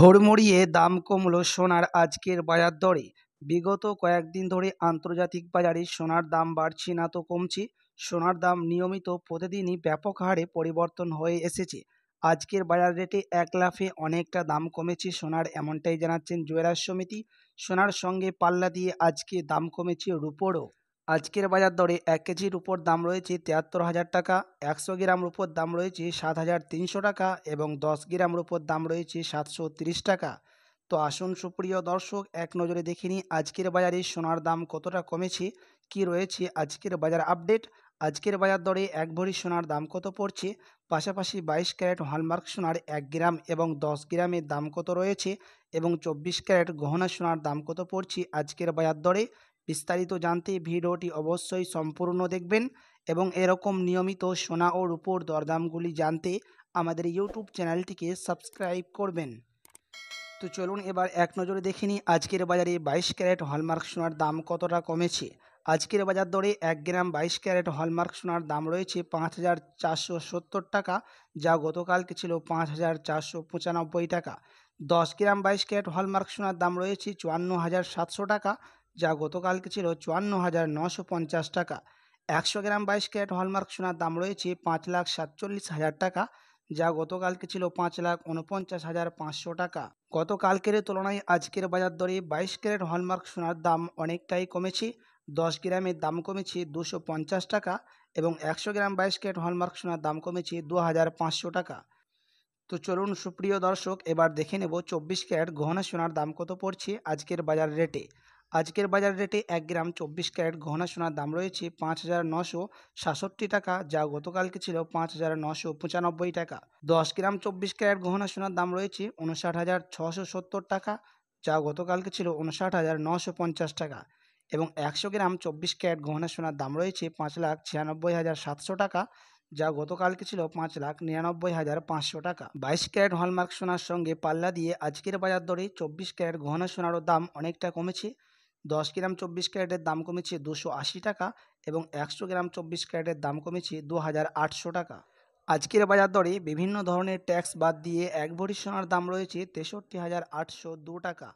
হড়মড়িয়ে দাম কমল সোনার আজকের বাজার দরে বিগত কয়েকদিন ধরে আন্তর্জাতিক বাজারে সোনার দাম বাড়ছে না তো কমছে সোনার দাম নিয়মিত প্রতিদিনই ব্যাপক হারে পরিবর্তন হয়ে এসেছে আজকের বাজার রেটে এক লাফে অনেকটা দাম কমেছে সোনার এমনটাই জানাচ্ছেন জুয়েলার সমিতি সোনার সঙ্গে পাল্লা দিয়ে আজকে দাম কমেছে রুপোরও আজকের বাজার দরে এক কেজির উপর দাম রয়েছে তিয়াত্তর হাজার টাকা একশো গ্রাম রূপোর দাম রয়েছে সাত হাজার তিনশো টাকা এবং দশ গ্রাম রূপোর দাম রয়েছে সাতশো তিরিশ টাকা তো আসুন সুপ্রিয় দর্শক এক নজরে দেখিনি আজকের বাজারে সোনার দাম কতটা কমেছে কি রয়েছে আজকের বাজার আপডেট আজকের বাজার দরে এক ভরি সোনার দাম কত পড়ছে পাশাপাশি বাইশ ক্যারেট হলমার্ক সোনার এক গ্রাম এবং দশ গ্রামের দাম কত রয়েছে এবং চব্বিশ ক্যারেট গহনা সোনার দাম কত পড়ছে আজকের বাজার দরে বিস্তারিত জানতে ভিডিওটি অবশ্যই সম্পূর্ণ দেখবেন এবং এরকম নিয়মিত সোনা ও রূপোর দরদামগুলি জানতে আমাদের ইউটিউব চ্যানেলটিকে সাবস্ক্রাইব করবেন তো চলুন এবার এক নজরে দেখে নিই আজকের বাজারে বাইশ ক্যারেট হলমার্ক সোনার দাম কতটা কমেছে আজকের বাজার দরে এক গ্রাম বাইশ ক্যারেট হলমার্ক সোনার দাম রয়েছে পাঁচ হাজার চারশো সত্তর টাকা যা গতকালকে ছিল পাঁচ হাজার চারশো পঁচানব্বই টাকা দশ গ্রাম বাইশ ক্যারেট হলমার্ক সোনার দাম রয়েছে চুয়ান্ন হাজার সাতশো টাকা যা গতকালকে ছিল চুয়ান্ন হাজার নশো পঞ্চাশ টাকা একশো গ্রাম বাইশ ক্যারেট হলমার্ক সোনার দাম রয়েছে পাঁচ লাখ সাতচল্লিশ হাজার টাকা যা গতকালকে ছিল পাঁচ লাখ উনপঞ্চাশ হাজার পাঁচশো টাকা গতকালকের তুলনায় আজকের বাজার দরে বাইশ ক্যারেট হলমার্ক সোনার দাম অনেকটাই কমেছে দশ গ্রামের দাম কমেছে দুশো পঞ্চাশ টাকা এবং একশো গ্রাম বাইশ ক্যারেট হলমার্ক সোনার দাম কমেছে দু হাজার পাঁচশো টাকা তো চলুন সুপ্রিয় দর্শক এবার দেখে নেব চব্বিশ ক্যারেট গহনা সোনার দাম কত পড়ছে আজকের বাজার রেটে আজকের বাজার রেটে এক গ্রাম চব্বিশ ক্যারেট গহনা সোনার দাম রয়েছে পাঁচ হাজার নশো সাতষট্টি টাকা যা গতকালকে ছিল পাঁচ হাজার নশো পঁচানব্বই টাকা দশ গ্রাম চব্বিশ ক্যারেট গহনা সোনার দাম রয়েছে উনষাট হাজার ছশো সত্তর টাকা যা গতকালকে ছিল উনষাট হাজার নশো পঞ্চাশ টাকা এবং একশো গ্রাম চব্বিশ ক্যারেট গহনা সোনার দাম রয়েছে পাঁচ লাখ ছিয়ানব্বই হাজার সাতশো টাকা যা গতকালকে ছিল পাঁচ লাখ নিরানব্বই হাজার পাঁচশো টাকা বাইশ ক্যারেট হলমার্ক সোনার সঙ্গে পাল্লা দিয়ে আজকের বাজার দরে চব্বিশ ক্যারেট গহনা সোনারও দাম অনেকটা কমেছে দশ গ্রাম চব্বিশ ক্যারেটের দাম কমেছে দুশো আশি টাকা এবং একশো গ্রাম চব্বিশ ক্যারেটের দাম কমেছে দু হাজার আটশো টাকা আজকের বাজার দরে বিভিন্ন ধরনের ট্যাক্স বাদ দিয়ে এক ভরি সোনার দাম রয়েছে তেষট্টি হাজার আটশো দু টাকা